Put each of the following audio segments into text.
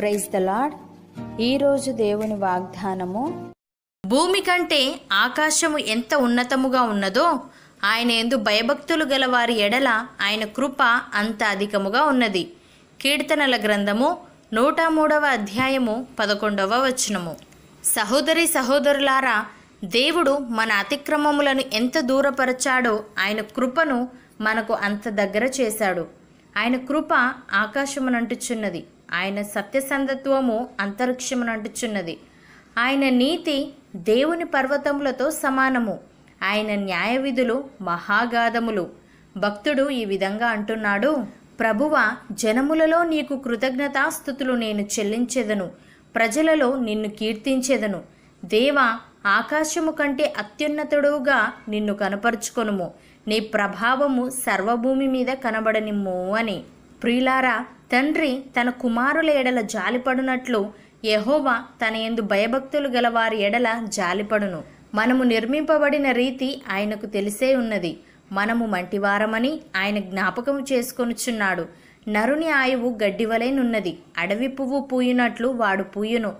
praise the lord ఈరోజు దేవుని వాగ్దానము భూమి కంటే ఆకాశము ఎంత ఉన్నతముగా ఉన్నదో ఆయన ఎందు భయభక్తులు గల వారి ఎడల ఆయన కృప అంత అధికముగా ఉన్నది కీర్తనల గ్రంథము నూట మూడవ అధ్యాయము పదకొండవ వచనము సహోదరి సహోదరులారా దేవుడు మన అతిక్రమములను ఎంత దూరపరచాడో ఆయన కృపను మనకు అంత దగ్గర చేశాడు ఆయన కృప ఆకాశమునంటుచున్నది ఆయన సత్యసంధత్వము అంతరిక్షమునంటుచున్నది ఆయన నీతి దేవుని పర్వతములతో సమానము ఆయన న్యాయ విధులు మహాగాధములు భక్తుడు ఈ విధంగా అంటున్నాడు ప్రభువ జనములలో నీకు కృతజ్ఞతాస్థుతులు నేను చెల్లించెదను ప్రజలలో నిన్ను కీర్తించెదను దేవ ఆకాశము కంటే అత్యున్నతుడుగా నిన్ను కనపరుచుకొనుము నీ ప్రభావము సర్వభూమి మీద కనబడనిమ్ము అని ప్రియులారా తండ్రి తన కుమారుల ఎడల జాలిపడునట్లు యహోవా తన ఎందు భయభక్తులు గల వారి ఎడల జాలిపడును మనము నిర్మింపబడిన రీతి ఆయనకు తెలిసే ఉన్నది మనము మంటివారమని ఆయన జ్ఞాపకం చేసుకొనుచున్నాడు నరుని ఆయువు గడ్డివలైనున్నది అడవి పువ్వు పూయినట్లు వాడు పూయును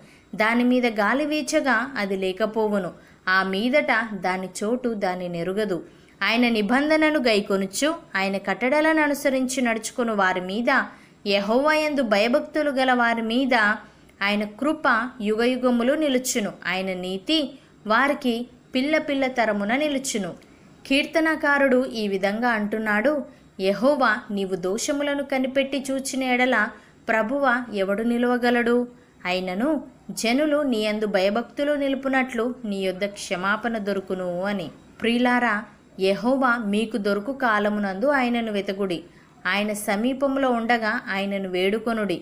దాని మీద గాలి వీచగా అది లేకపోవును ఆ మీదట దాని చోటు దాని నెరుగదు ఆయన నిబంధనను గైకొనుచు ఆయన కట్టడలను అనుసరించి నడుచుకుని వారి మీద యహోవయందు భయభక్తులు గల వారి మీద ఆయన కృప యుగయుగములు నిలుచును ఆయన నీతి వారికి పిల్ల పిల్ల తరమున నిలుచును కీర్తనకారుడు ఈ విధంగా అంటున్నాడు యహోవా నీవు దోషములను కనిపెట్టి చూచిన ఎడల ప్రభువ ఎవడు నిలవగలడు అయినను జనులు నీ అందు భయభక్తులు నిలుపునట్లు నీ యొద్ద క్షమాపణ దొరుకును అని ప్రియులారా యహోవా మీకు దొరుకు కాలమునందు ఆయనను వెతకుడి ఆయన సమీపంలో ఉండగా ఆయనను వేడుకొనుడి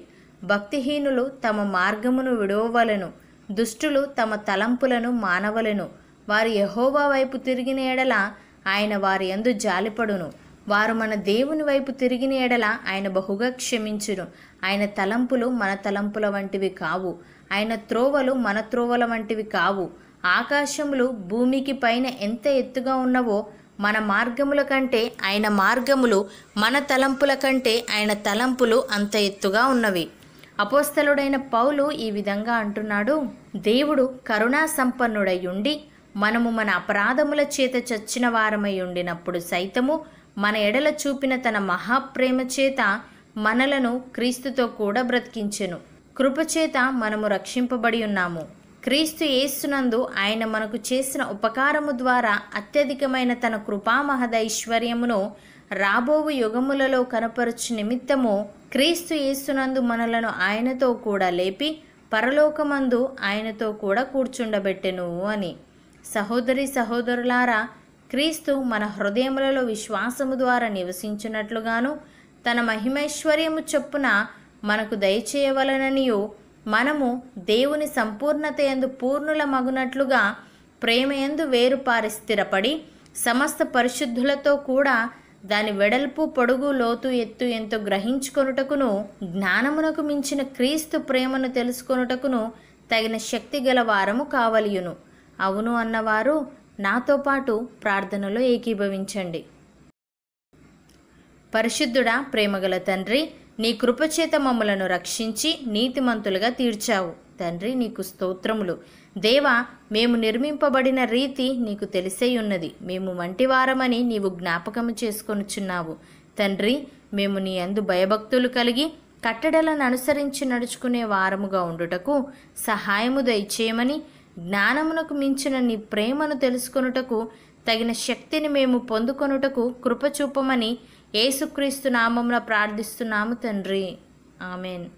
భక్తిహీనులు తమ మార్గమును విడవలను దుష్టులు తమ తలంపులను మానవలను వారు యహోవా వైపు తిరిగిన ఎడల ఆయన వారి ఎందు జాలిపడును వారు మన దేవుని వైపు తిరిగిన ఎడల ఆయన బహుగా క్షమించును ఆయన తలంపులు మన తలంపుల వంటివి కావు ఆయన త్రోవలు మన త్రోవల వంటివి కావు ఆకాశములు భూమికి పైన ఎంత ఎత్తుగా ఉన్నవో మన మార్గముల కంటే ఆయన మార్గములు మన తలంపుల కంటే ఆయన తలంపులు అంత ఎత్తుగా ఉన్నవి అపోస్తలుడైన పౌలు ఈ విధంగా అంటున్నాడు దేవుడు కరుణా సంపన్నుడై ఉండి మనము మన అపరాధముల చేత చచ్చిన వారమై ఉండినప్పుడు సైతము మన ఎడల చూపిన తన మహాప్రేమ చేత మనలను క్రీస్తుతో కూడా బ్రతికించెను కృపచేత మనము రక్షింపబడి ఉన్నాము క్రీస్తు యేస్తునందు ఆయన మనకు చేసిన ఉపకారము ద్వారా అత్యధికమైన తన కృపామహదైశ్వర్యమును రాబోవు యుగములలో కనపరచు నిమిత్తము క్రీస్తు యేస్తునందు మనలను ఆయనతో కూడా లేపి పరలోకమందు ఆయనతో కూడా కూర్చుండబెట్టెను అని సహోదరి సహోదరులారా క్రీస్తు మన హృదయములలో విశ్వాసము ద్వారా నివసించినట్లుగాను తన మహిమైశ్వర్యము చొప్పున మనకు దయచేయవలననియో మనము దేవుని సంపూర్ణత ఎందు పూర్ణుల మగునట్లుగా ప్రేమయందు వేరుపారి స్థిరపడి సమస్త పరిశుద్ధులతో కూడా దాని వెడల్పు పొడుగు లోతు ఎత్తు ఎంతో గ్రహించుకొనుటకును జ్ఞానమునకు మించిన క్రీస్తు ప్రేమను తెలుసుకొనుటకును తగిన శక్తి గల వారము కావలియును అవును అన్నవారు నాతో పాటు ప్రార్థనలో ఏకీభవించండి పరిశుద్ధుడా ప్రేమగల తండ్రి నీ కృపచేత మమ్మలను రక్షించి నీతిమంతులుగా తీర్చావు తండ్రి నీకు స్తోత్రములు దేవా మేము నిర్మింపబడిన రీతి నీకు తెలిసేయున్నది మేము వంటివారమని నీవు జ్ఞాపకము చేసుకొనుచున్నావు తండ్రి మేము నీ అందు భయభక్తులు కలిగి కట్టడలను అనుసరించి నడుచుకునే వారముగా ఉండుటకు సహాయము దయచేయమని జ్ఞానమునకు మించిన నీ ప్రేమను తెలుసుకొనుటకు తగిన శక్తిని మేము పొందుకొనుటకు కృపచూపమని ఏసుక్రీస్తు నామంలో ప్రార్థిస్తున్నాము తండ్రి ఆమెన్